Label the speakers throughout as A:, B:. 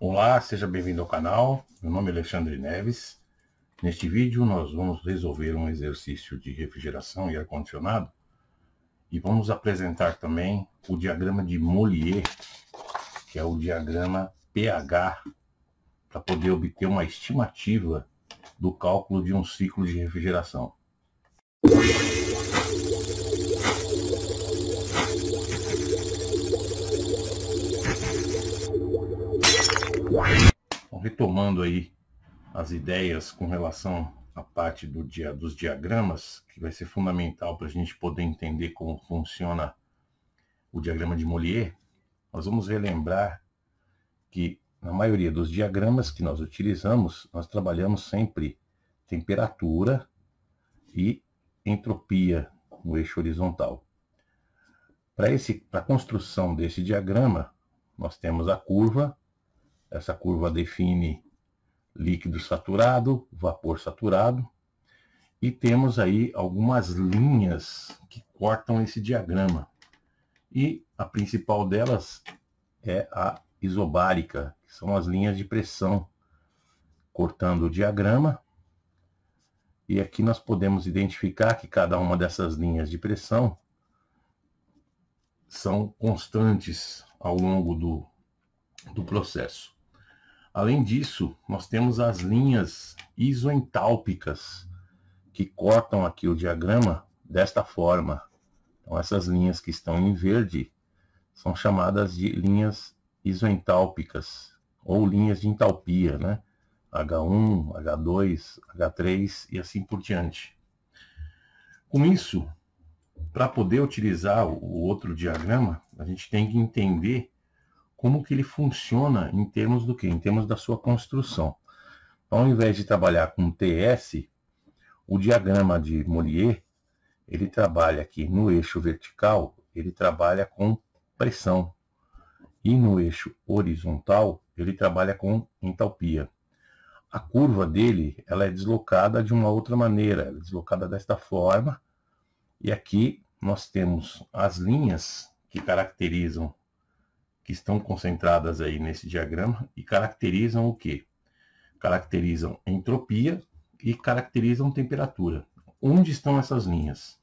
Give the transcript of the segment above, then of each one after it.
A: Olá, seja bem-vindo ao canal. Meu nome é Alexandre Neves. Neste vídeo nós vamos resolver um exercício de refrigeração e ar-condicionado e vamos apresentar também o diagrama de Mollier, que é o diagrama pH, para poder obter uma estimativa do cálculo de um ciclo de refrigeração. Bom, retomando aí as ideias com relação à parte do dia, dos diagramas, que vai ser fundamental para a gente poder entender como funciona o diagrama de Mollier, nós vamos relembrar que na maioria dos diagramas que nós utilizamos, nós trabalhamos sempre temperatura e entropia no eixo horizontal. Para a construção desse diagrama, nós temos a curva essa curva define líquido saturado, vapor saturado, e temos aí algumas linhas que cortam esse diagrama. E a principal delas é a isobárica, que são as linhas de pressão cortando o diagrama. E aqui nós podemos identificar que cada uma dessas linhas de pressão são constantes ao longo do, do processo. Além disso, nós temos as linhas isoentálpicas, que cortam aqui o diagrama desta forma. Então, essas linhas que estão em verde são chamadas de linhas isoentálpicas, ou linhas de entalpia, né? H1, H2, H3 e assim por diante. Com isso, para poder utilizar o outro diagrama, a gente tem que entender como que ele funciona em termos do que? Em termos da sua construção. Então, ao invés de trabalhar com TS, o diagrama de Mollier, ele trabalha aqui no eixo vertical, ele trabalha com pressão. E no eixo horizontal, ele trabalha com entalpia. A curva dele, ela é deslocada de uma outra maneira, ela é deslocada desta forma. E aqui nós temos as linhas que caracterizam que estão concentradas aí nesse diagrama e caracterizam o que? Caracterizam entropia e caracterizam temperatura. Onde estão essas linhas?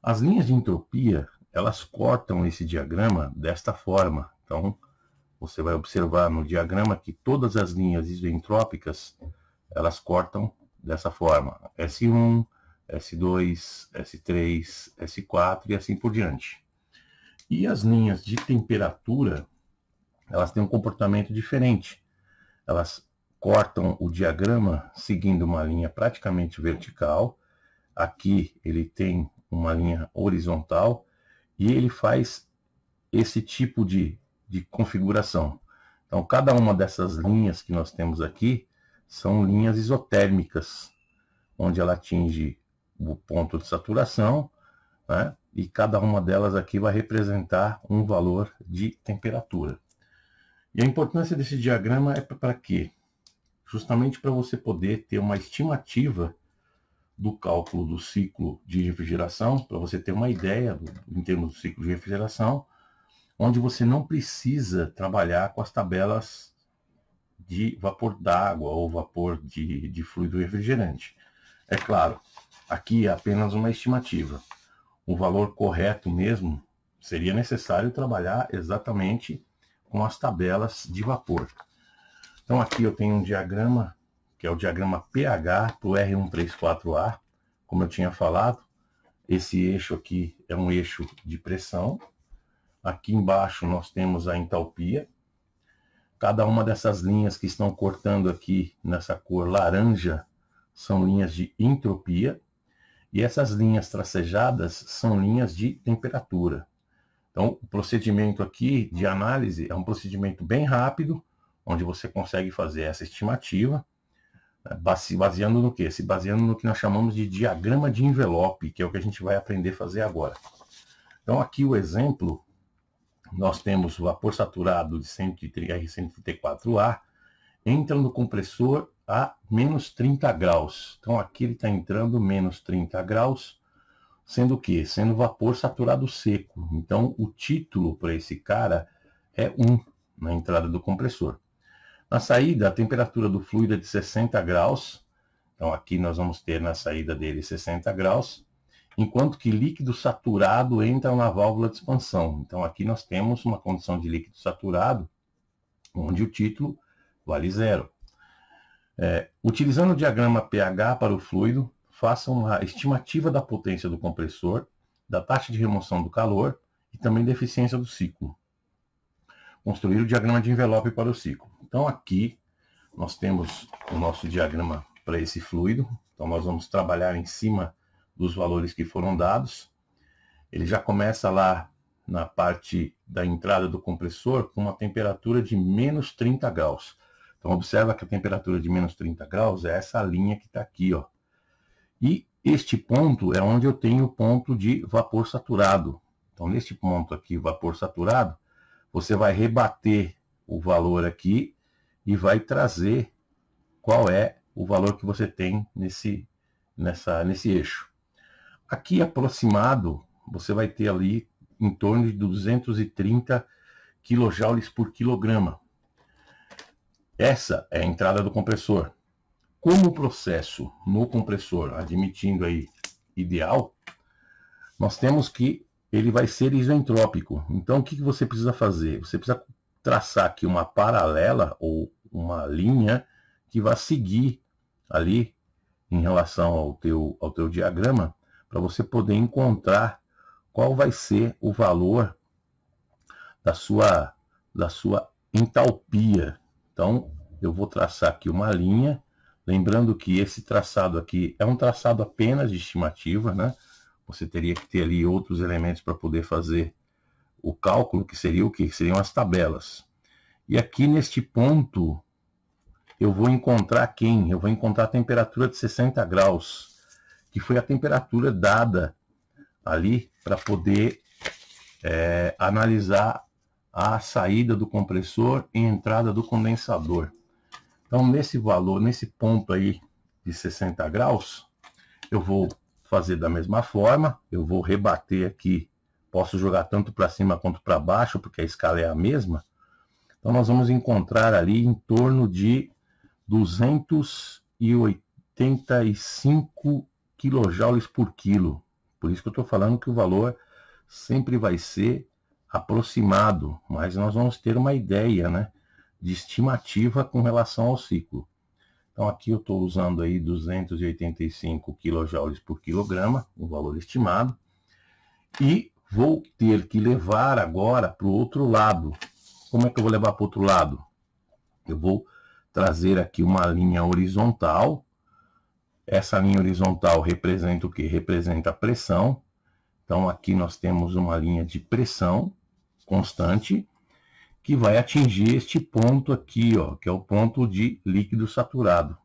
A: As linhas de entropia, elas cortam esse diagrama desta forma. Então, você vai observar no diagrama que todas as linhas isentrópicas, elas cortam dessa forma. S1, S2, S3, S4 e assim por diante. E as linhas de temperatura, elas têm um comportamento diferente. Elas cortam o diagrama seguindo uma linha praticamente vertical. Aqui ele tem uma linha horizontal e ele faz esse tipo de, de configuração. Então, cada uma dessas linhas que nós temos aqui são linhas isotérmicas, onde ela atinge o ponto de saturação, né? e cada uma delas aqui vai representar um valor de temperatura. E a importância desse diagrama é para quê? Justamente para você poder ter uma estimativa do cálculo do ciclo de refrigeração, para você ter uma ideia do, em termos do ciclo de refrigeração, onde você não precisa trabalhar com as tabelas de vapor d'água ou vapor de, de fluido refrigerante. É claro, aqui é apenas uma estimativa o valor correto mesmo, seria necessário trabalhar exatamente com as tabelas de vapor. Então aqui eu tenho um diagrama, que é o diagrama pH para o R134A, como eu tinha falado, esse eixo aqui é um eixo de pressão. Aqui embaixo nós temos a entalpia. Cada uma dessas linhas que estão cortando aqui nessa cor laranja são linhas de entropia. E essas linhas tracejadas são linhas de temperatura. Então, o procedimento aqui de análise é um procedimento bem rápido, onde você consegue fazer essa estimativa, né, baseando no que? Se baseando no que nós chamamos de diagrama de envelope, que é o que a gente vai aprender a fazer agora. Então, aqui o exemplo, nós temos o vapor saturado de R134A, entram no compressor a menos 30 graus. Então aqui ele está entrando menos 30 graus, sendo o que Sendo vapor saturado seco. Então o título para esse cara é 1 na entrada do compressor. Na saída, a temperatura do fluido é de 60 graus. Então aqui nós vamos ter na saída dele 60 graus, enquanto que líquido saturado entra na válvula de expansão. Então aqui nós temos uma condição de líquido saturado, onde o título vale zero. É, utilizando o diagrama pH para o fluido, faça uma estimativa da potência do compressor, da taxa de remoção do calor e também da eficiência do ciclo. Construir o diagrama de envelope para o ciclo. Então aqui nós temos o nosso diagrama para esse fluido. Então nós vamos trabalhar em cima dos valores que foram dados. Ele já começa lá na parte da entrada do compressor com uma temperatura de menos 30 graus. Então, observa que a temperatura de menos 30 graus é essa linha que está aqui. Ó. E este ponto é onde eu tenho o ponto de vapor saturado. Então, neste ponto aqui, vapor saturado, você vai rebater o valor aqui e vai trazer qual é o valor que você tem nesse, nessa, nesse eixo. Aqui aproximado, você vai ter ali em torno de 230 kJ por quilograma. Essa é a entrada do compressor. Como o processo no compressor, admitindo aí ideal, nós temos que ele vai ser isentrópico. Então, o que, você precisa fazer? Você precisa traçar aqui uma paralela ou uma linha que vai seguir ali em relação ao teu, ao teu diagrama para você poder encontrar qual vai ser o valor da sua, da sua entalpia então, eu vou traçar aqui uma linha, lembrando que esse traçado aqui é um traçado apenas de estimativa, né? Você teria que ter ali outros elementos para poder fazer o cálculo, que seria o que? Seriam as tabelas. E aqui neste ponto, eu vou encontrar quem? Eu vou encontrar a temperatura de 60 graus, que foi a temperatura dada ali para poder é, analisar a saída do compressor e entrada do condensador. Então, nesse valor, nesse ponto aí de 60 graus, eu vou fazer da mesma forma, eu vou rebater aqui, posso jogar tanto para cima quanto para baixo, porque a escala é a mesma. Então, nós vamos encontrar ali em torno de 285 kJ por quilo. Por isso que eu estou falando que o valor sempre vai ser aproximado, mas nós vamos ter uma ideia né, de estimativa com relação ao ciclo. Então aqui eu estou usando aí 285 kJ por quilograma, o um valor estimado, e vou ter que levar agora para o outro lado. Como é que eu vou levar para o outro lado? Eu vou trazer aqui uma linha horizontal. Essa linha horizontal representa o que? Representa a pressão. Então aqui nós temos uma linha de pressão constante que vai atingir este ponto aqui, ó, que é o ponto de líquido saturado.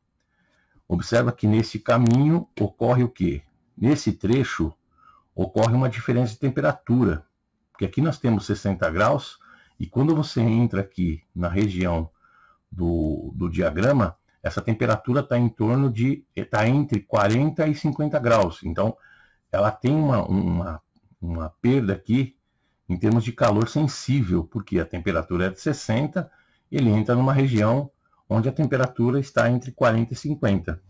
A: Observa que nesse caminho ocorre o quê? Nesse trecho ocorre uma diferença de temperatura, porque aqui nós temos 60 graus e quando você entra aqui na região do, do diagrama, essa temperatura está em torno de, está entre 40 e 50 graus. Então, ela tem uma, uma, uma perda aqui em termos de calor sensível, porque a temperatura é de 60, ele entra numa região onde a temperatura está entre 40 e 50.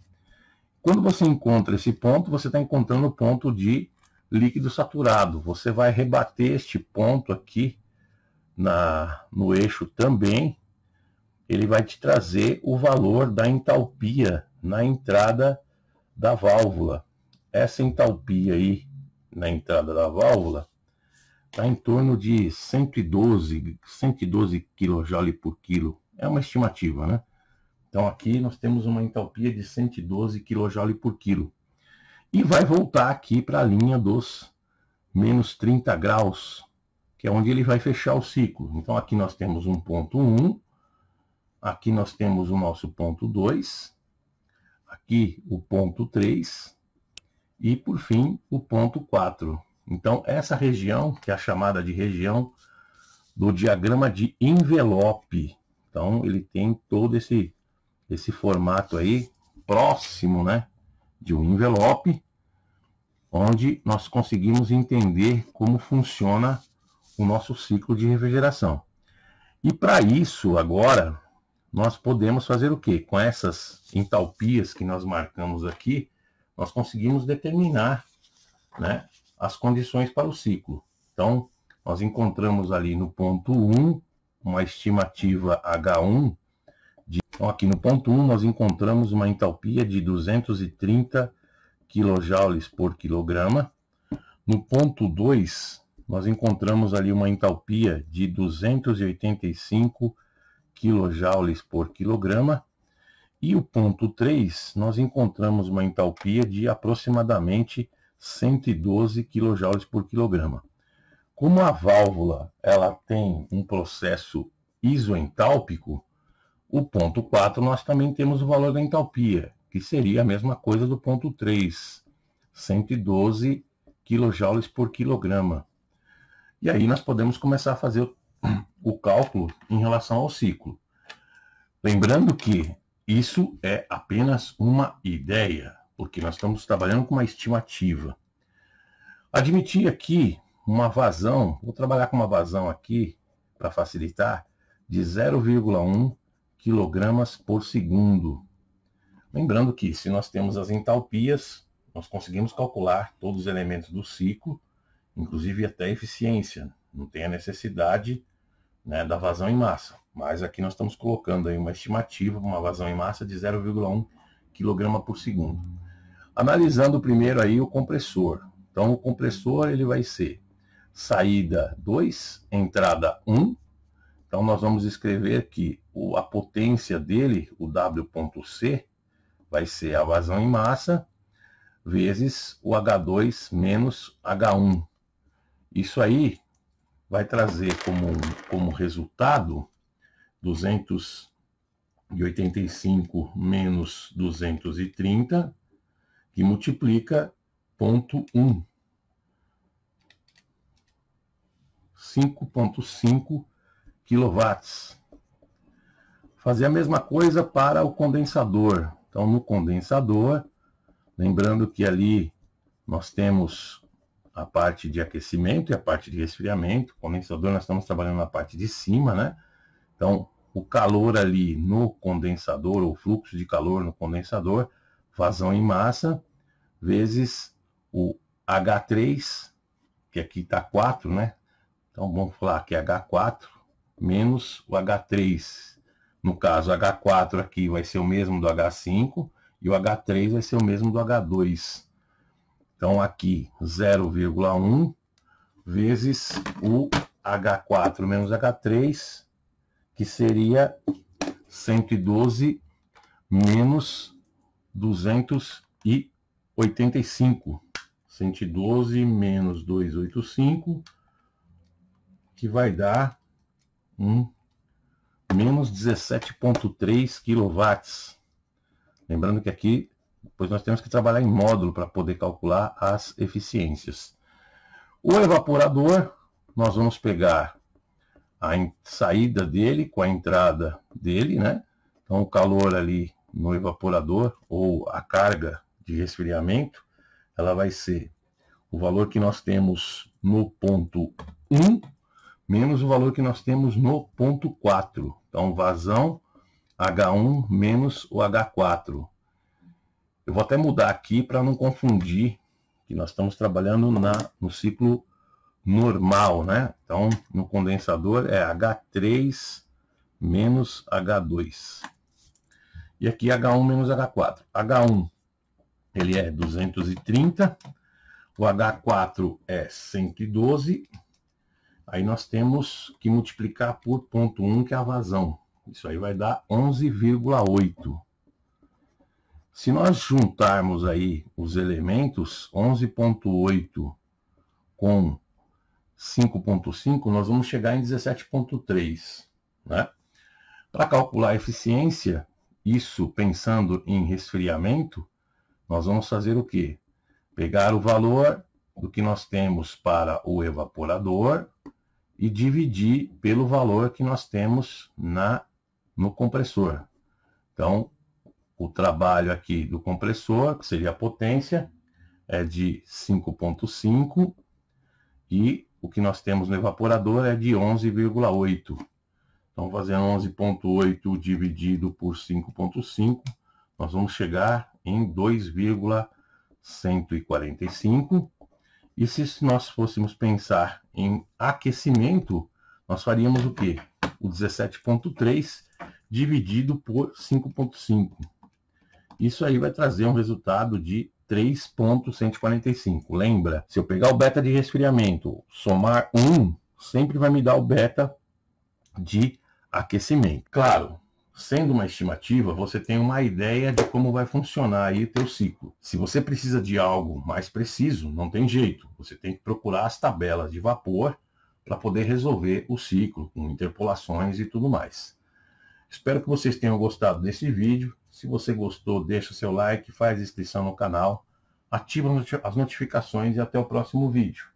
A: Quando você encontra esse ponto, você está encontrando o ponto de líquido saturado. Você vai rebater este ponto aqui na, no eixo também. Ele vai te trazer o valor da entalpia na entrada da válvula. Essa entalpia aí na entrada da válvula está em torno de 112, 112 kJ por quilo. É uma estimativa, né? Então aqui nós temos uma entalpia de 112 kJ por quilo. E vai voltar aqui para a linha dos menos 30 graus, que é onde ele vai fechar o ciclo. Então aqui nós temos um ponto 1, aqui nós temos o nosso ponto 2, aqui o ponto 3 e por fim o ponto 4. Então, essa região, que é chamada de região do diagrama de envelope. Então, ele tem todo esse, esse formato aí, próximo né, de um envelope, onde nós conseguimos entender como funciona o nosso ciclo de refrigeração. E para isso, agora, nós podemos fazer o quê? Com essas entalpias que nós marcamos aqui, nós conseguimos determinar né, as condições para o ciclo. Então, nós encontramos ali no ponto 1 uma estimativa H1. De... Então, aqui no ponto 1 nós encontramos uma entalpia de 230 kJ por quilograma. No ponto 2, nós encontramos ali uma entalpia de 285 kJ por quilograma. E o ponto 3, nós encontramos uma entalpia de aproximadamente 112 kJ por quilograma. Como a válvula ela tem um processo isoentálpico, o ponto 4 nós também temos o valor da entalpia, que seria a mesma coisa do ponto 3, 112 kJ por quilograma. E aí nós podemos começar a fazer o cálculo em relação ao ciclo. Lembrando que isso é apenas uma ideia porque nós estamos trabalhando com uma estimativa. Admitir aqui uma vazão, vou trabalhar com uma vazão aqui, para facilitar, de 0,1 kg por segundo. Lembrando que se nós temos as entalpias, nós conseguimos calcular todos os elementos do ciclo, inclusive até a eficiência. Não tem a necessidade né, da vazão em massa. Mas aqui nós estamos colocando aí uma estimativa, uma vazão em massa de 0,1 kg por segundo. Analisando primeiro aí o compressor. Então, o compressor ele vai ser saída 2, entrada 1. Um. Então, nós vamos escrever aqui a potência dele, o W.C, vai ser a vazão em massa, vezes o H2 menos H1. Isso aí vai trazer como, como resultado 285 menos 230, que multiplica ponto 1. 5.5 kW. Fazer a mesma coisa para o condensador. Então, no condensador, lembrando que ali nós temos a parte de aquecimento e a parte de resfriamento. O condensador nós estamos trabalhando na parte de cima, né? Então, o calor ali no condensador, ou fluxo de calor no condensador, vazão em massa, vezes o H3, que aqui está 4, né? Então vamos falar que é H4 menos o H3. No caso, H4 aqui vai ser o mesmo do H5 e o H3 vai ser o mesmo do H2. Então aqui 0,1 vezes o H4 menos H3, que seria 112 menos 285. 112 menos 285, que vai dar um menos 17,3 kW. Lembrando que aqui, depois nós temos que trabalhar em módulo para poder calcular as eficiências. O evaporador, nós vamos pegar a saída dele com a entrada dele, né? Então o calor ali no evaporador ou a carga de resfriamento, ela vai ser o valor que nós temos no ponto 1 menos o valor que nós temos no ponto 4. Então, vazão H1 menos o H4. Eu vou até mudar aqui para não confundir que nós estamos trabalhando na, no ciclo normal, né? Então, no condensador é H3 menos H2. E aqui H1 menos H4. H1 ele é 230, o H4 é 112. Aí nós temos que multiplicar por ponto 1, que é a vazão. Isso aí vai dar 11,8. Se nós juntarmos aí os elementos 11.8 com 5.5, nós vamos chegar em 17.3, né? Para calcular a eficiência, isso pensando em resfriamento, nós vamos fazer o quê? Pegar o valor do que nós temos para o evaporador e dividir pelo valor que nós temos na no compressor. Então, o trabalho aqui do compressor, que seria a potência, é de 5.5 e o que nós temos no evaporador é de 11,8. Então, fazer 11,8 dividido por 5,5, nós vamos chegar em 2,145. E se nós fôssemos pensar em aquecimento, nós faríamos o quê? O 17,3 dividido por 5,5. Isso aí vai trazer um resultado de 3,145. Lembra, se eu pegar o beta de resfriamento, somar 1, sempre vai me dar o beta de aquecimento. Claro, sendo uma estimativa, você tem uma ideia de como vai funcionar aí teu ciclo. Se você precisa de algo mais preciso, não tem jeito. Você tem que procurar as tabelas de vapor para poder resolver o ciclo com interpolações e tudo mais. Espero que vocês tenham gostado desse vídeo. Se você gostou, deixa seu like, faz inscrição no canal, ativa as notificações e até o próximo vídeo.